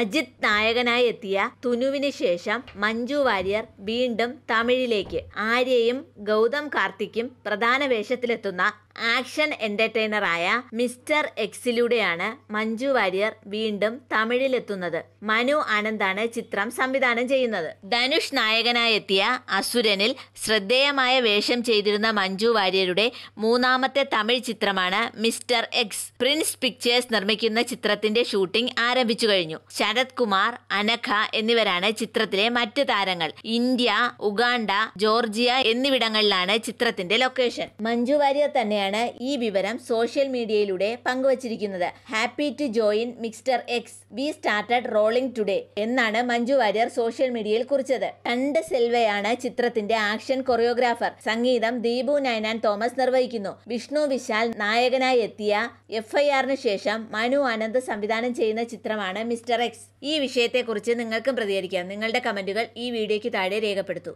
അജിത് നായകനായി എത്തിയ തുനുവിന് ശേഷം മഞ്ജു വാര്യർ വീണ്ടും തമിഴിലേക്ക് ആര്യയും ഗൗതം കാർത്തിക്കും പ്രധാന വേഷത്തിലെത്തുന്ന ആക്ഷൻ എന്റർടൈനറായ മിസ്റ്റർ എക്സിലൂടെയാണ് മഞ്ജു വാര്യർ വീണ്ടും തമിഴിലെത്തുന്നത് മനു ആനന്ദാണ് ചിത്രം സംവിധാനം ചെയ്യുന്നത് ധനുഷ് എത്തിയ അസുരനിൽ ശ്രദ്ധേയമായ വേഷം ചെയ്തിരുന്ന മഞ്ജു വാര്യരുടെ മൂന്നാമത്തെ തമിഴ് ചിത്രമാണ് മിസ്റ്റർ എക്സ് പ്രിൻസ് പിക്ചേഴ്സ് നിർമ്മിക്കുന്ന ചിത്രത്തിന്റെ ഷൂട്ടിംഗ് ആരംഭിച്ചു കഴിഞ്ഞു ശരത് കുമാർ അനഖ എന്നിവരാണ് ചിത്രത്തിലെ മറ്റ് താരങ്ങൾ ഇന്ത്യ ഉഗാണ്ട ജോർജിയ എന്നിവിടങ്ങളിലാണ് ചിത്രത്തിന്റെ ലൊക്കേഷൻ മഞ്ജു വാര്യർ തന്നെയാണ് ഈ വിവരം സോഷ്യൽ മീഡിയയിലൂടെ പങ്കുവച്ചിരിക്കുന്നത് happy to join mister X we started rolling today എന്നാണ് മഞ്ജു വാര്യർ സോഷ്യൽ മീഡിയയിൽ കുറിച്ചത് കണ്ട് സെൽവയാണ് ചിത്രത്തിന്റെ ആക്ഷൻ കൊറിയോഗ്രാഫർ സംഗീതം ദീപു നയനാൻ തോമസ് നിർവഹിക്കുന്നു വിഷ്ണു വിശാൽ നായകനായി എത്തിയ എഫ്ഐആറിന് ശേഷം മനു ആനന്ദ് സംവിധാനം ചെയ്യുന്ന ചിത്രമാണ് മിസ്റ്റർ ഈ വിഷയത്തെക്കുറിച്ച് നിങ്ങൾക്കും പ്രതികരിക്കാം നിങ്ങളുടെ കമൻറ്റുകൾ ഈ വീഡിയോയ്ക്ക് താഴെ രേഖപ്പെടുത്തൂ